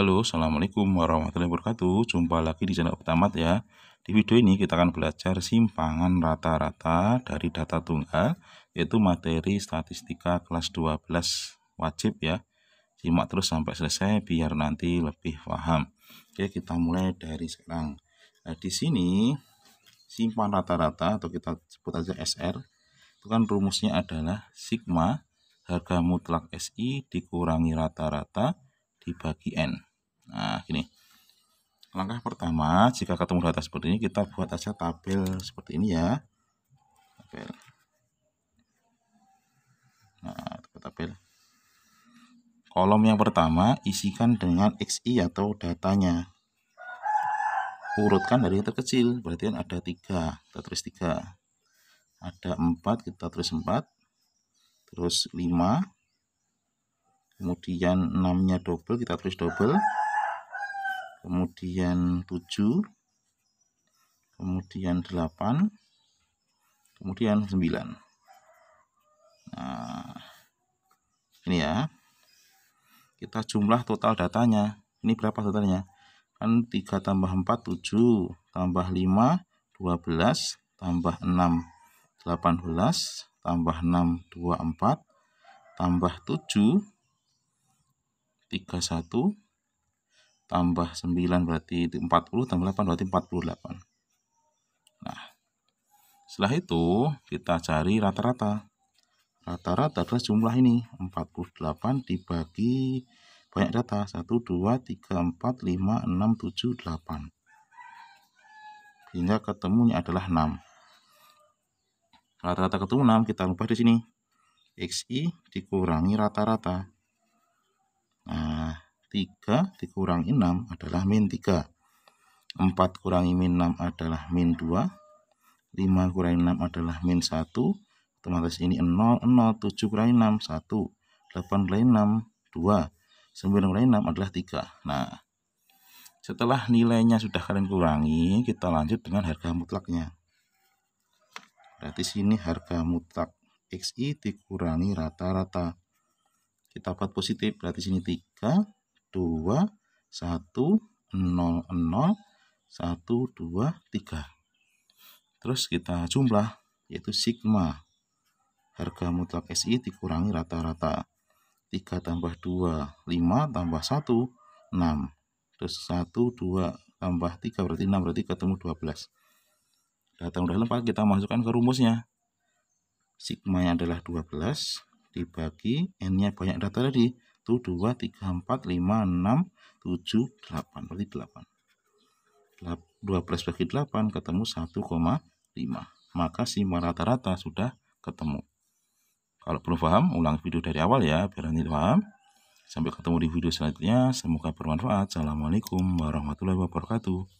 Halo, Assalamualaikum warahmatullahi wabarakatuh Jumpa lagi di channel Optamat ya Di video ini kita akan belajar simpangan rata-rata dari data tunggal Yaitu materi statistika kelas 12 wajib ya Simak terus sampai selesai biar nanti lebih paham Oke, kita mulai dari sekarang nah, Di sini simpan rata-rata atau kita sebut aja SR Itu kan rumusnya adalah sigma harga mutlak SI dikurangi rata-rata dibagi N nah gini langkah pertama jika ketemu data seperti ini kita buat aja tabel seperti ini ya tabel nah tabel kolom yang pertama isikan dengan XI atau datanya urutkan dari yang terkecil berarti kan ada tiga kita tulis tiga ada empat kita tulis empat terus lima kemudian enamnya double kita tulis double kemudian 7 kemudian 8 kemudian 9 nah ini ya kita jumlah total datanya ini berapa totalnya kan 3 tambah 4 7 tambah 5 12 tambah 6 18 tambah 6 24 tambah 7 31 tambah 9 berarti 40 tambah 8 berarti 48 nah setelah itu kita cari rata-rata rata-rata adalah jumlah ini 48 dibagi banyak data 1 2 3 4 5 6 7 8 hingga ketemunya adalah 6 rata-rata ketemu 6 kita lupa di sini xi dikurangi rata-rata nah 3 dikurangi 6 adalah min 3. 4 kurangi min 6 adalah min 2. 5 kurangi 6 adalah min 1. Otomatis ini 0, 0, 7 kurangi 6, 1. 8 kurangi 6, 2. 9 kurangi 6 adalah 3. Nah, setelah nilainya sudah kalian kurangi, kita lanjut dengan harga mutlaknya. Berarti sini harga mutlak XI dikurangi rata-rata. Kita buat positif, berarti sini 3, 2, 1, 0, 0, 1, 2, 3. terus kita jumlah yaitu sigma harga mutlak SI dikurangi rata-rata 3 tambah 2 5 tambah 1 6 terus 1 2 tambah 3 berarti 6 berarti ketemu 12 data udah lempar, kita masukkan ke rumusnya sigma adalah 12 dibagi n nya banyak data tadi 1, 2, 3, 4, 5, 6, 7, 8. Berarti 8. 2 plus bagi 8 ketemu 1,5. Maka sima rata-rata sudah ketemu. Kalau belum paham, ulang video dari awal ya, biar nanti paham. Sampai ketemu di video selanjutnya. Semoga bermanfaat. Assalamualaikum warahmatullahi wabarakatuh.